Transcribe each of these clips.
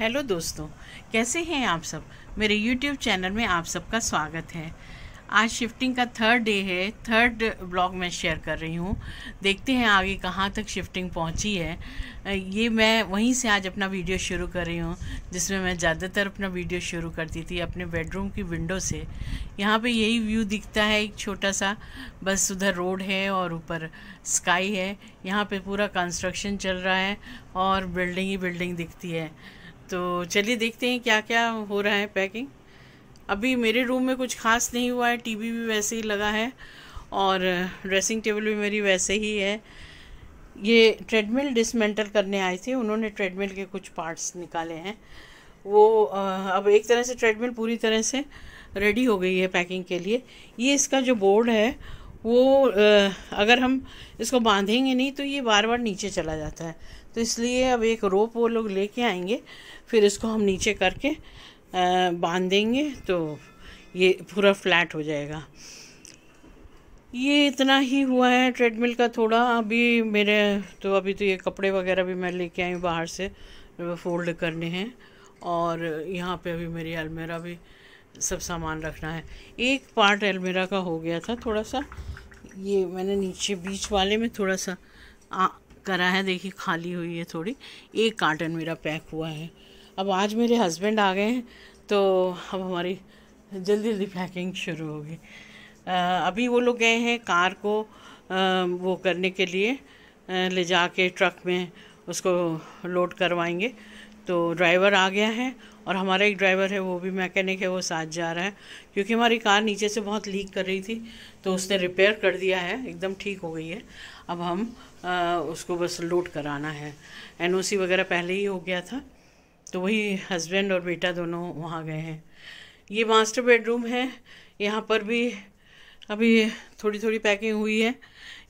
hello दोस्तों कैसे हैं आप सब मेरे यूट्यूब चैनल में आप सबका स्वागत है आज शिफ्टिंग का थर्ड डे है थर्ड ब्लॉग मैं शेयर कर रही हूँ देखते हैं आगे कहाँ तक शिफ्टिंग पहुँची है ये मैं वहीं से आज अपना वीडियो शुरू कर रही हूँ जिसमें मैं ज़्यादातर अपना वीडियो शुरू करती थी अपने बेडरूम की विंडो से यहाँ पे यही व्यू दिखता है एक छोटा सा बस उधर रोड है और ऊपर स्काई है यहाँ पर पूरा कंस्ट्रक्शन चल रहा है और बिल्डिंग ही बिल्डिंग दिखती है तो चलिए देखते हैं क्या क्या हो रहा है पैकिंग अभी मेरे रूम में कुछ खास नहीं हुआ है टीवी भी वैसे ही लगा है और ड्रेसिंग टेबल भी मेरी वैसे ही है ये ट्रेडमिल डिसमेंटल करने आए थे उन्होंने ट्रेडमिल के कुछ पार्ट्स निकाले हैं वो अब एक तरह से ट्रेडमिल पूरी तरह से रेडी हो गई है पैकिंग के लिए ये इसका जो बोर्ड है वो अगर हम इसको बांधेंगे नहीं तो ये बार बार नीचे चला जाता है तो इसलिए अब एक रोप वो लोग लेके आएंगे फिर इसको हम नीचे करके बांध देंगे तो ये पूरा फ्लैट हो जाएगा ये इतना ही हुआ है ट्रेडमिल का थोड़ा अभी मेरे तो अभी तो ये कपड़े वगैरह भी मैं लेके आई हूँ बाहर से फोल्ड करने हैं और यहाँ पे अभी मेरी अलमेरा भी सब सामान रखना है एक पार्ट अलमेरा का हो गया था थोड़ा सा ये मैंने नीचे बीच वाले में थोड़ा सा आ, करा है देखिए खाली हुई है थोड़ी एक कार्टन मेरा पैक हुआ है अब आज मेरे हस्बैंड आ गए हैं तो अब हमारी जल्दी जल्दी पैकिंग शुरू होगी अभी वो लोग गए हैं कार को आ, वो करने के लिए ले जा के ट्रक में उसको लोड करवाएंगे तो ड्राइवर आ गया है और हमारा एक ड्राइवर है वो भी मैकेनिक है वो साथ जा रहा है क्योंकि हमारी कार नीचे से बहुत लीक कर रही थी तो उसने रिपेयर कर दिया है एकदम ठीक हो गई है अब हम आ, उसको बस लोड कराना है एनओसी वगैरह पहले ही हो गया था तो वही हस्बैंड और बेटा दोनों वहाँ गए हैं ये मास्टर बेडरूम है यहाँ पर भी अभी थोड़ी थोड़ी पैकिंग हुई है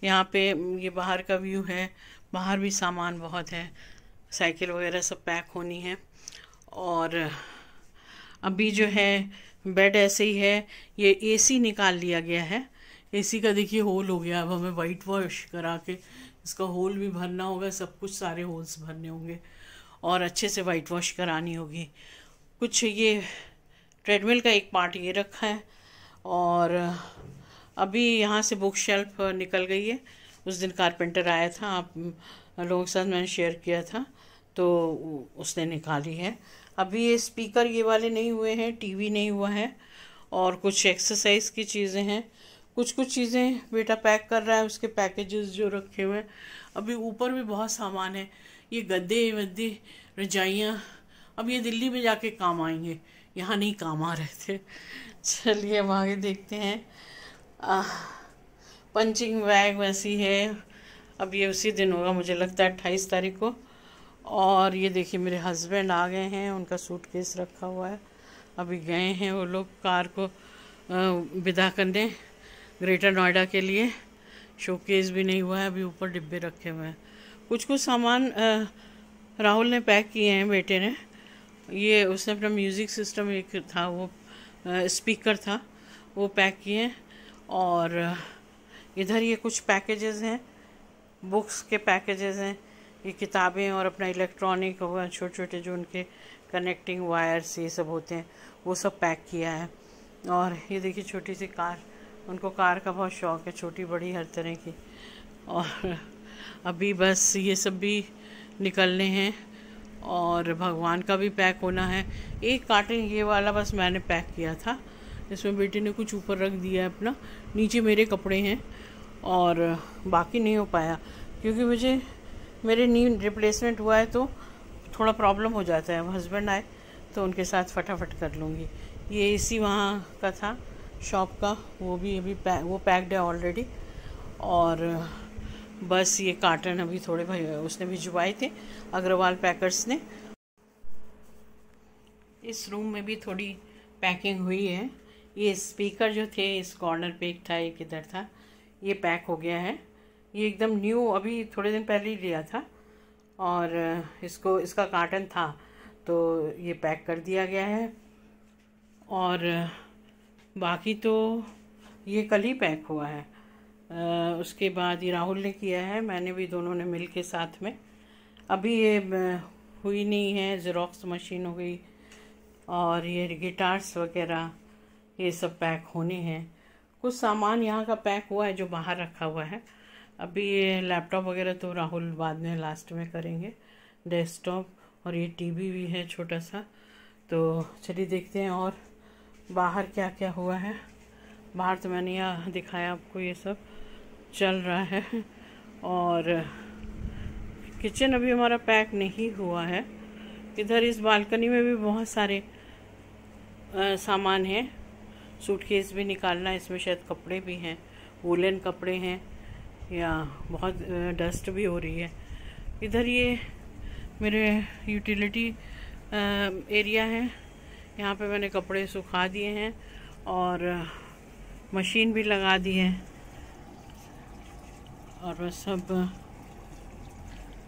यहाँ पे ये बाहर का व्यू है बाहर भी सामान बहुत है साइकिल वगैरह सब पैक होनी है और अभी जो है बेड ऐसे ही है ये एसी निकाल लिया गया है एसी का देखिए होल हो गया अब हमें वाइट वॉश करा के उसका होल भी भरना होगा सब कुछ सारे होल्स भरने होंगे और अच्छे से वाइट वॉश करानी होगी कुछ ये ट्रेडमिल का एक पार्ट ये रखा है और अभी यहाँ से बुक शेल्फ निकल गई है उस दिन कारपेंटर आया था आप लोगों के साथ मैंने शेयर किया था तो उसने निकाली है अभी ये स्पीकर ये वाले नहीं हुए हैं टीवी नहीं हुआ है और कुछ एक्सरसाइज की चीज़ें हैं कुछ कुछ चीज़ें बेटा पैक कर रहा है उसके पैकेजेस जो रखे हुए हैं अभी ऊपर भी बहुत सामान है ये गद्दे वद्दे रजाइयाँ अब ये दिल्ली में जाके काम आएंगे यहाँ नहीं काम आ रहे थे चलिए हम आगे देखते हैं आ, पंचिंग बैग वैसी है अब ये उसी दिन होगा मुझे लगता है अट्ठाईस तारीख को और ये देखिए मेरे हस्बैंड आ गए हैं उनका सूटकेस रखा हुआ है अभी गए हैं वो लोग कार को विदा करने ग्रेटर नोएडा के लिए शोकेस भी नहीं हुआ है अभी ऊपर डिब्बे रखे हुए हैं कुछ कुछ सामान राहुल ने पैक किए हैं बेटे ने ये उसने अपना म्यूज़िक सिस्टम एक था वो स्पीकर था वो पैक किए हैं और इधर ये कुछ पैकेजेस हैं बुक्स के पैकेजेस हैं ये किताबें और अपना इलेक्ट्रॉनिक और छोटे छोटे जो उनके कनेक्टिंग वायर्स ये सब होते हैं वो सब पैक किया है और ये देखिए छोटी सी कार उनको कार का बहुत शौक़ है छोटी बड़ी हर तरह की और अभी बस ये सब भी निकलने हैं और भगवान का भी पैक होना है एक कार्टन ये वाला बस मैंने पैक किया था इसमें बेटे ने कुछ ऊपर रख दिया है अपना नीचे मेरे कपड़े हैं और बाकी नहीं हो पाया क्योंकि मुझे मेरे नी रिप्लेसमेंट हुआ है तो थोड़ा प्रॉब्लम हो जाता है हस्बैंड आए तो उनके साथ फटाफट कर लूँगी ये इसी वहाँ का था शॉप का वो भी अभी पैक वो पैक्ड है ऑलरेडी और बस ये कार्टन अभी थोड़े भाई उसने भिजवाए थे अग्रवाल पैकर्स ने इस रूम में भी थोड़ी पैकिंग हुई है ये स्पीकर जो थे इस कॉर्नर पे एक था एक इधर था ये पैक हो गया है ये एकदम न्यू अभी थोड़े दिन पहले ही लिया था और इसको इसका कार्टन था तो ये पैक कर दिया गया है और बाकी तो ये कल ही पैक हुआ है आ, उसके बाद ये राहुल ने किया है मैंने भी दोनों ने मिल के साथ में अभी ये हुई नहीं है जेरोक्स मशीन हो गई और ये गिटार्स वगैरह ये सब पैक होने हैं कुछ सामान यहाँ का पैक हुआ है जो बाहर रखा हुआ है अभी ये लैपटॉप वगैरह तो राहुल बाद में लास्ट में करेंगे डेस्कटॉप और ये टीवी भी है छोटा सा तो चलिए देखते हैं और बाहर क्या क्या हुआ है बाहर तो मैंने यह दिखाया आपको ये सब चल रहा है और किचन अभी हमारा पैक नहीं हुआ है इधर इस बालकनी में भी बहुत सारे आ, सामान हैं सूटकेस भी निकालना है इसमें शायद कपड़े भी हैं वूलन कपड़े हैं या बहुत डस्ट भी हो रही है इधर ये मेरे यूटिलिटी एरिया है यहाँ पे मैंने कपड़े सुखा दिए हैं और मशीन भी लगा दी है और बस सब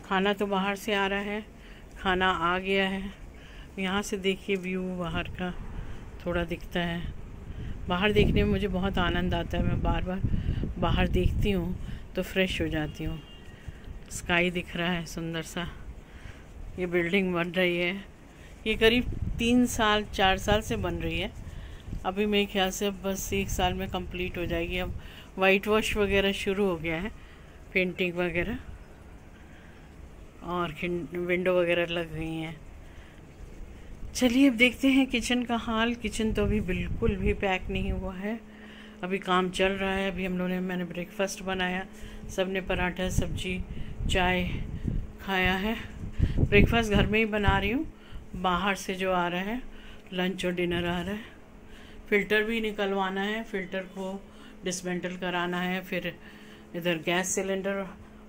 खाना तो बाहर से आ रहा है खाना आ गया है यहाँ से देखिए व्यू बाहर का थोड़ा दिखता है बाहर देखने में मुझे बहुत आनंद आता है मैं बार बार बाहर देखती हूँ तो फ्रेश हो जाती हूँ स्काई दिख रहा है सुंदर सा ये बिल्डिंग बन रही है ये करीब तीन साल चार साल से बन रही है अभी मेरे ख्याल से बस एक साल में कंप्लीट हो जाएगी अब वाइट वॉश वगैरह शुरू हो गया है पेंटिंग वगैरह और विंडो वगैरह लग गई हैं चलिए अब देखते हैं किचन का हाल किचन तो अभी बिल्कुल भी पैक नहीं हुआ है अभी काम चल रहा है अभी हम लोगों ने मैंने ब्रेकफास्ट बनाया सब ने पराठा सब्जी चाय खाया है ब्रेकफास्ट घर में ही बना रही हूँ बाहर से जो आ रहा है लंच और डिनर आ रहा है फ़िल्टर भी निकलवाना है फ़िल्टर को डिसमेंटल कराना है फिर इधर गैस सिलेंडर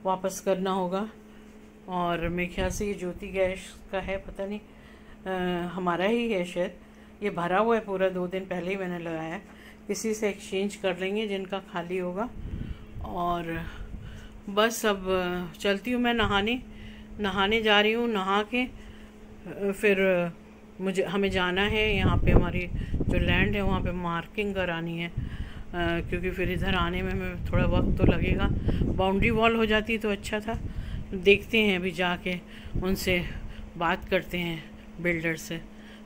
वापस करना होगा और मेरे ख्याल से ये ज्योति गैस का है पता नहीं आ, हमारा ही है शायद ये भरा हुआ है पूरा दो दिन पहले ही मैंने लगाया है किसी से एक्सचेंज कर लेंगे जिनका खाली होगा और बस अब चलती हूँ मैं नहाने नहाने जा रही हूँ नहा के फिर मुझे हमें जाना है यहाँ पे हमारी जो लैंड है वहाँ पे मार्किंग करानी है आ, क्योंकि फिर इधर आने में हमें थोड़ा वक्त तो लगेगा बाउंड्री वॉल हो जाती तो अच्छा था देखते हैं अभी जाके उनसे बात करते हैं बिल्डर से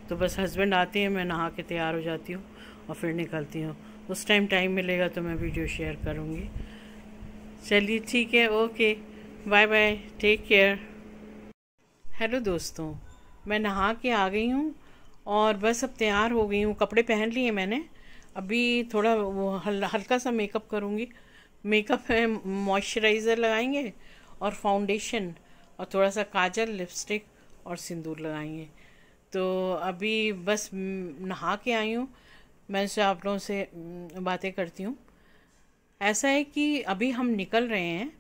तो बस हस्बैंड आते हैं मैं नहा के तैयार हो जाती हूँ और फिर निकलती हूँ उस टाइम टाइम मिलेगा तो मैं वीडियो शेयर करूँगी चलिए ठीक है okay bye bye take care hello दोस्तों मैं नहा के आ गई हूँ और बस अब तैयार हो गई हूँ कपड़े पहन लिए मैंने अभी थोड़ा वो हल, हल्का सा मेकअप करूँगी मेकअप में मॉइस्चराइज़र लगाएंगे और फाउंडेशन और थोड़ा सा काजल लिपस्टिक और सिंदूर लगाएंगे तो अभी बस नहा के आई हूँ मैं से आप लोगों से बातें करती हूँ ऐसा है कि अभी हम निकल रहे हैं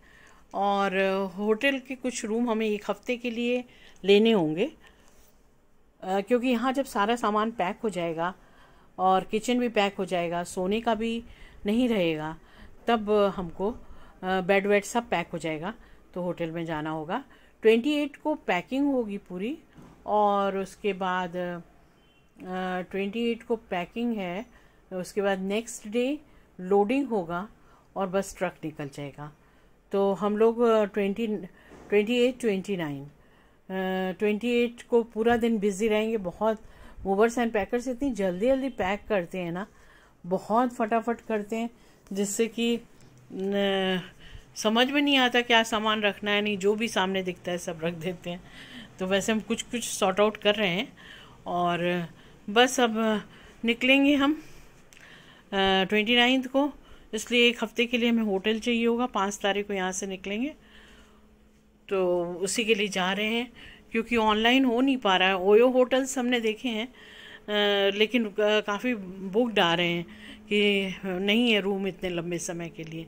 और होटल के कुछ रूम हमें एक हफ़्ते के लिए लेने होंगे क्योंकि यहाँ जब सारा सामान पैक हो जाएगा और किचन भी पैक हो जाएगा सोने का भी नहीं रहेगा तब हमको बेड वेड सब पैक हो जाएगा तो होटल में जाना होगा ट्वेंटी एट को पैकिंग होगी पूरी और उसके बाद ट्वेंटी एट को पैकिंग है उसके बाद नेक्स्ट डे लोडिंग होगा और बस ट्रक निकल जाएगा तो हम लोग twenty twenty eight twenty nine twenty eight को पूरा दिन बिजी रहेंगे बहुत मूवर्स एंड पैकर्स इतनी जल्दी जल्दी पैक करते हैं ना बहुत फटाफट करते हैं जिससे कि समझ में नहीं आता क्या सामान रखना है नहीं जो भी सामने दिखता है सब रख देते हैं तो वैसे हम कुछ कुछ सॉर्ट आउट कर रहे हैं और बस अब निकलेंगे हम ट्वेंटी नाइन्थ को इसलिए एक हफ़्ते के लिए हमें होटल चाहिए होगा पाँच तारीख को यहाँ से निकलेंगे तो उसी के लिए जा रहे हैं क्योंकि ऑनलाइन हो नहीं पा रहा है ओयो होटल्स हमने देखे हैं आ, लेकिन काफ़ी बुकड आ रहे हैं कि नहीं है रूम इतने लंबे समय के लिए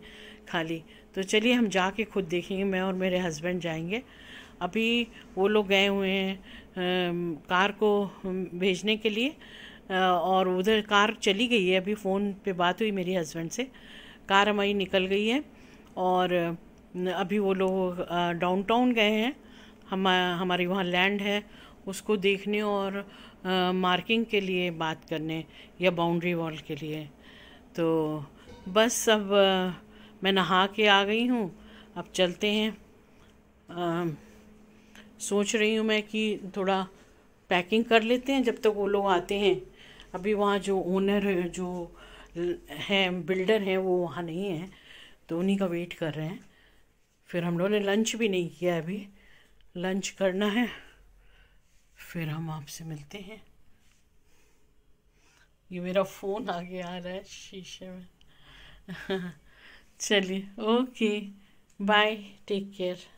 खाली तो चलिए हम जा के खुद देखेंगे मैं और मेरे हस्बैंड जाएंगे अभी वो लोग गए हुए हैं कार को भेजने के लिए आ, और उधर कार चली गई है अभी फ़ोन पे बात हुई मेरी हस्बैंड से कार हमारी निकल गई है और अभी वो लोग डाउन टाउन गए हैं हम हमारी वहाँ लैंड है उसको देखने और आ, मार्किंग के लिए बात करने या बाउंड्री वॉल के लिए तो बस अब आ, मैं नहा के आ गई हूँ अब चलते हैं आ, सोच रही हूँ मैं कि थोड़ा पैकिंग कर लेते हैं जब तक तो वो लोग आते हैं अभी वहाँ जो ओनर जो हैं बिल्डर हैं वो वहाँ नहीं हैं तो उन्हीं का वेट कर रहे हैं फिर हम लोगों ने लंच भी नहीं किया अभी लंच करना है फिर हम आपसे मिलते हैं ये मेरा फ़ोन आगे आ रहा है शीशे में चलिए ओके बाय टेक केयर